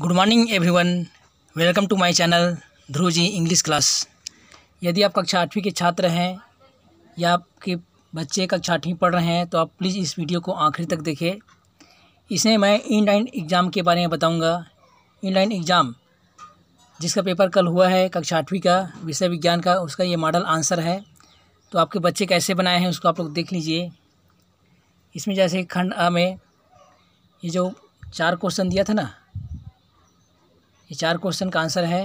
good morning everyone welcome to my channel Dhruv ji English class यदि आप कक्षा आठवीं के छात्र हैं या आपके बच्चे कक्षा आठवीं पढ़ रहे हैं तो आप प्लीज़ इस वीडियो को आखिरी तक देखें इसमें मैं इन लाइन एग्ज़ाम के बारे में बताऊंगा इन लाइन एग्ज़ाम जिसका पेपर कल हुआ है कक्षा आठवीं का विषय विज्ञान का उसका ये मॉडल आंसर है तो आपके बच्चे कैसे बनाए हैं उसको आप लोग देख लीजिए इसमें जैसे खंड आ में ये जो चार क्वेश्चन दिया था ना ये चार क्वेश्चन का आंसर है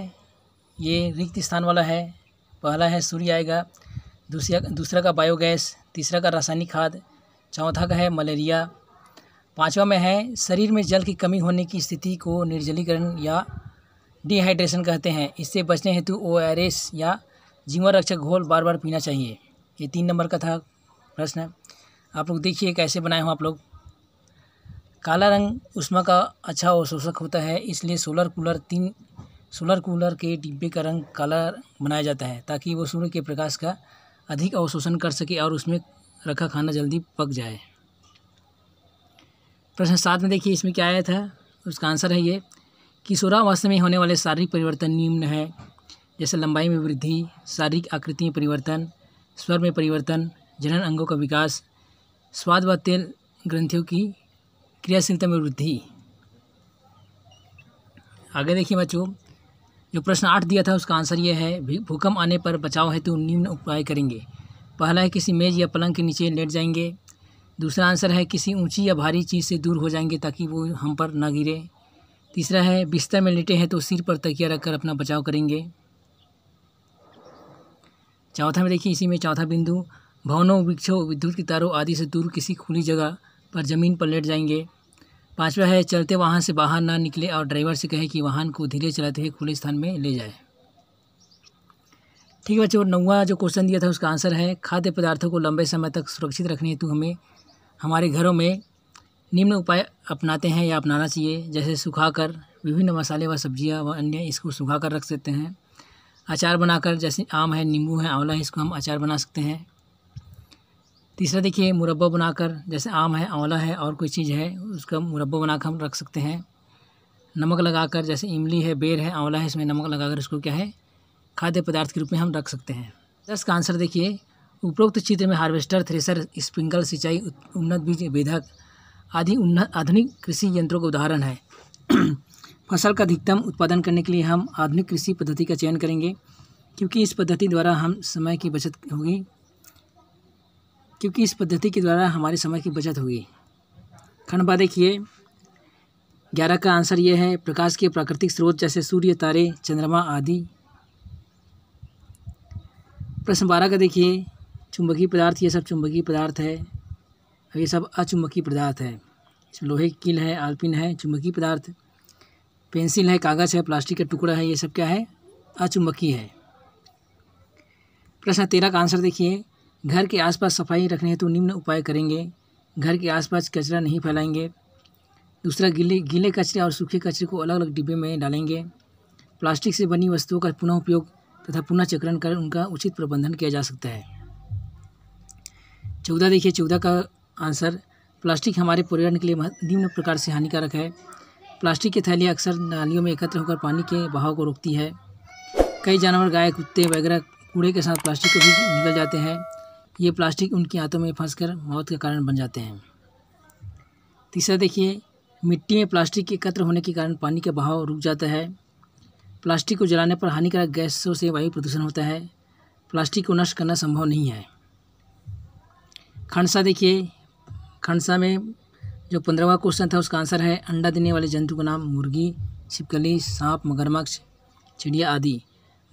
ये रिक्त स्थान वाला है पहला है सूर्य आएगा दूसरा दूसरा का बायोगैस तीसरा का रासायनिक खाद चौथा का है मलेरिया पांचवा में है शरीर में जल की कमी होने की स्थिति को निर्जलीकरण या डिहाइड्रेशन कहते हैं इससे बचने हेतु ओ आर एस या जीवन रक्षक घोल बार बार पीना चाहिए ये तीन नंबर का था प्रश्न आप लोग देखिए कैसे बनाए हो आप लोग काला रंग उष्मा का अच्छा अवशोषक होता है इसलिए सोलर कूलर तीन सोलर कूलर के डिब्बे का रंग काला बनाया जाता है ताकि वो सूर्य के प्रकाश का अधिक अवशोषण कर सके और उसमें रखा खाना जल्दी पक जाए प्रश्न सात में देखिए इसमें क्या आया था उसका आंसर है ये कि किशोरावस्था में होने वाले शारीरिक परिवर्तन निम्न है जैसे लंबाई में वृद्धि शारीरिक आकृति में परिवर्तन स्वर में परिवर्तन जनन अंगों का विकास स्वाद व तेल ग्रंथियों की क्रियाशीलता में वृद्धि आगे देखिए बच्चों जो प्रश्न आठ दिया था उसका आंसर यह है भूकंप आने पर बचाव हेतु तो निम्न उपाय करेंगे पहला है किसी मेज या पलंग के नीचे लेट जाएंगे दूसरा आंसर है किसी ऊंची या भारी चीज़ से दूर हो जाएंगे ताकि वो हम पर ना गिरे तीसरा है बिस्तर में लेटे हैं तो सिर पर तकिया रखकर अपना बचाव करेंगे चौथा में देखिए इसी में चौथा बिंदु भवनों वृक्षों विद्युत के तारों आदि से दूर किसी खुली जगह पर ज़मीन पर लेट जाएंगे पाँचवा है चलते वाहन से बाहर ना निकले और ड्राइवर से कहे कि वाहन को धीरे चलाते हुए खुले स्थान में ले जाए ठीक है बच्चों नौवा जो क्वेश्चन दिया था उसका आंसर है खाद्य पदार्थों को लंबे समय तक सुरक्षित रखने हेतु हमें हमारे घरों में निम्न उपाय अपनाते हैं या अपनाना चाहिए जैसे सुखाकर विभिन्न मसाले व सब्जियां व अन्य इसको सुखा कर रख सकते हैं अचार बनाकर जैसे आम है नींबू है आंवला है इसको हम अचार बना सकते हैं तीसरा देखिए मुरब्बा बनाकर जैसे आम है आंवला है और कोई चीज़ है उसका मुरब्बा बनाकर हम रख सकते हैं नमक लगाकर जैसे इमली है बेर है आंवला है इसमें नमक लगाकर इसको क्या है खाद्य पदार्थ के रूप में हम रख सकते हैं दस का आंसर देखिए उपरोक्त चित्र में हार्वेस्टर थ्रेसर स्प्रिंकल सिंचाई उन्नत बीज वेधक आदि उन्नत आधुनिक कृषि यंत्रों का उदाहरण है फसल का अधिकतम उत्पादन करने के लिए हम आधुनिक कृषि पद्धति का चयन करेंगे क्योंकि इस पद्धति द्वारा हम समय की बचत होगी क्योंकि इस पद्धति के द्वारा हमारे समय की बचत होगी खंड बा देखिए ग्यारह का आंसर यह है प्रकाश के प्राकृतिक स्रोत जैसे सूर्य तारे चंद्रमा आदि प्रश्न बारह का देखिए चुंबकीय पदार्थ ये सब चुंबकीय पदार्थ है और ये सब अचुंबकीय पदार्थ है इसमें लोहे की कील है आलपिन है चुंबकीय पदार्थ पेंसिल है कागज़ है प्लास्टिक का टुकड़ा है ये सब क्या है अचुंबकीय है प्रश्न तेरह का आंसर देखिए घर के आसपास सफाई रखने हेतु निम्न उपाय करेंगे घर के आसपास कचरा नहीं फैलाएंगे दूसरा गीले गीले कचरे और सूखे कचरे को अलग अलग डिब्बे में डालेंगे प्लास्टिक से बनी वस्तुओं का पुनः उपयोग तथा पुनः चक्रण कर उनका उचित प्रबंधन किया जा सकता है चौदह देखिए चौदह का आंसर प्लास्टिक हमारे पर्यावरण के लिए निम्न प्रकार से हानिकारक है प्लास्टिक की थैलियाँ अक्सर नालियों में एकत्र होकर पानी के बहाव को रोकती है कई जानवर गाय कुत्ते वगैरह कूड़े के साथ प्लास्टिक को भी निकल जाते हैं ये प्लास्टिक उनकी हाथों में फंस कर मौत का कारण बन जाते हैं तीसरा देखिए मिट्टी में प्लास्टिक के एकत्र होने के कारण पानी का बहाव रुक जाता है प्लास्टिक को जलाने पर हानिकारक गैसों से वायु प्रदूषण होता है प्लास्टिक को नष्ट करना संभव नहीं है खंडसा देखिए खंडसा में जो पंद्रहवा क्वेश्चन था उसका आंसर है अंडा देने वाले जंतु का नाम मुर्गी छिपकली सांप मगरमच्छ चिड़िया आदि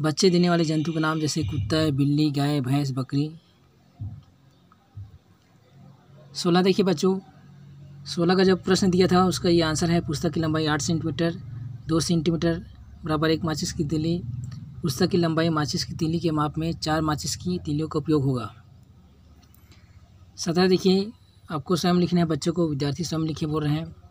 बच्चे देने वाले जंतु का नाम जैसे कुत्ता बिल्ली गाय भैंस बकरी सोलह देखिए बच्चों सोलह का जो प्रश्न दिया था उसका ये आंसर है पुस्तक की लंबाई आठ सेंटीमीटर दो सेंटीमीटर बराबर एक माचिस की तीली पुस्तक की लंबाई माचिस की तीली के माप में चार माचिस की तिलियों का उपयोग होगा सत्रह देखिए आपको स्वयं लिखना है बच्चों को विद्यार्थी स्वयं लिखे बोल रहे हैं